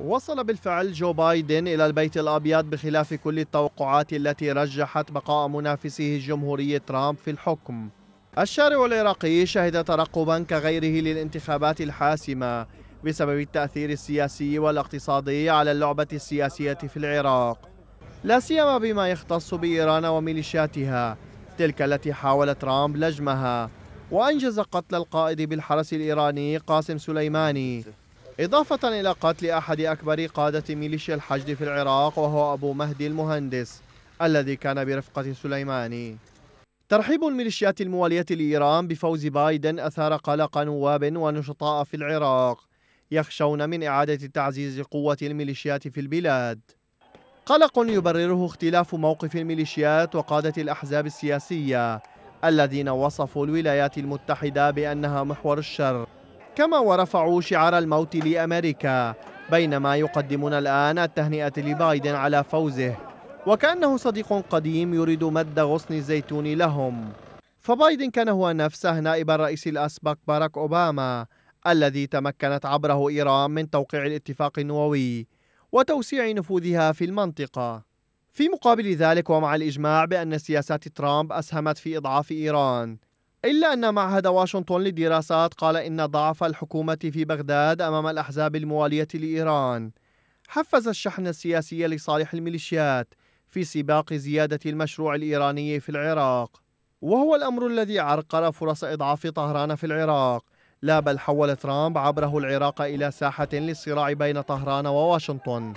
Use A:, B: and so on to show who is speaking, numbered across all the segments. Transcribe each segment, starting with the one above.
A: وصل بالفعل جو بايدن إلى البيت الأبيض بخلاف كل التوقعات التي رجحت بقاء منافسه الجمهوري ترامب في الحكم الشارع العراقي شهد ترقبا كغيره للانتخابات الحاسمة بسبب التأثير السياسي والاقتصادي على اللعبة السياسية في العراق لا سيما بما يختص بإيران وميليشياتها تلك التي حاول ترامب لجمها وأنجز قتل القائد بالحرس الإيراني قاسم سليماني إضافة إلى قتل أحد أكبر قادة ميليشيا الحشد في العراق وهو أبو مهدي المهندس الذي كان برفقة سليماني ترحيب الميليشيات الموالية لإيران بفوز بايدن أثار قلق نواب ونشطاء في العراق يخشون من إعادة تعزيز قوة الميليشيات في البلاد قلق يبرره اختلاف موقف الميليشيات وقادة الأحزاب السياسية الذين وصفوا الولايات المتحدة بأنها محور الشر كما ورفعوا شعار الموت لأمريكا بينما يقدمون الآن التهنئة لبايدن على فوزه وكأنه صديق قديم يريد مد غصن الزيتون لهم فبايدن كان هو نفسه نائب الرئيس الأسبق باراك أوباما الذي تمكنت عبره إيران من توقيع الاتفاق النووي وتوسيع نفوذها في المنطقة في مقابل ذلك ومع الإجماع بأن سياسات ترامب أسهمت في إضعاف إيران إلا أن معهد واشنطن للدراسات قال إن ضعف الحكومة في بغداد أمام الأحزاب الموالية لإيران حفز الشحن السياسي لصالح الميليشيات في سباق زيادة المشروع الإيراني في العراق وهو الأمر الذي عرقل فرص إضعاف طهران في العراق لا بل حول ترامب عبره العراق إلى ساحة للصراع بين طهران وواشنطن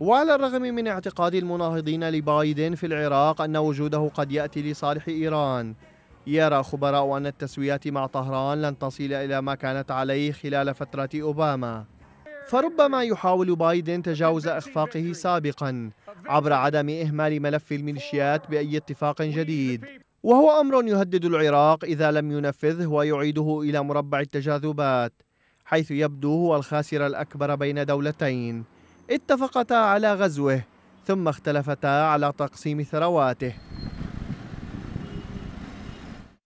A: وعلى الرغم من اعتقاد المناهضين لبايدن في العراق أن وجوده قد يأتي لصالح إيران يرى خبراء أن التسويات مع طهران لن تصل إلى ما كانت عليه خلال فترة أوباما فربما يحاول بايدن تجاوز إخفاقه سابقا عبر عدم إهمال ملف الميليشيات بأي اتفاق جديد وهو أمر يهدد العراق إذا لم ينفذه ويعيده إلى مربع التجاذبات حيث يبدو هو الخاسر الأكبر بين دولتين اتفقتا على غزوه ثم اختلفتا على تقسيم ثرواته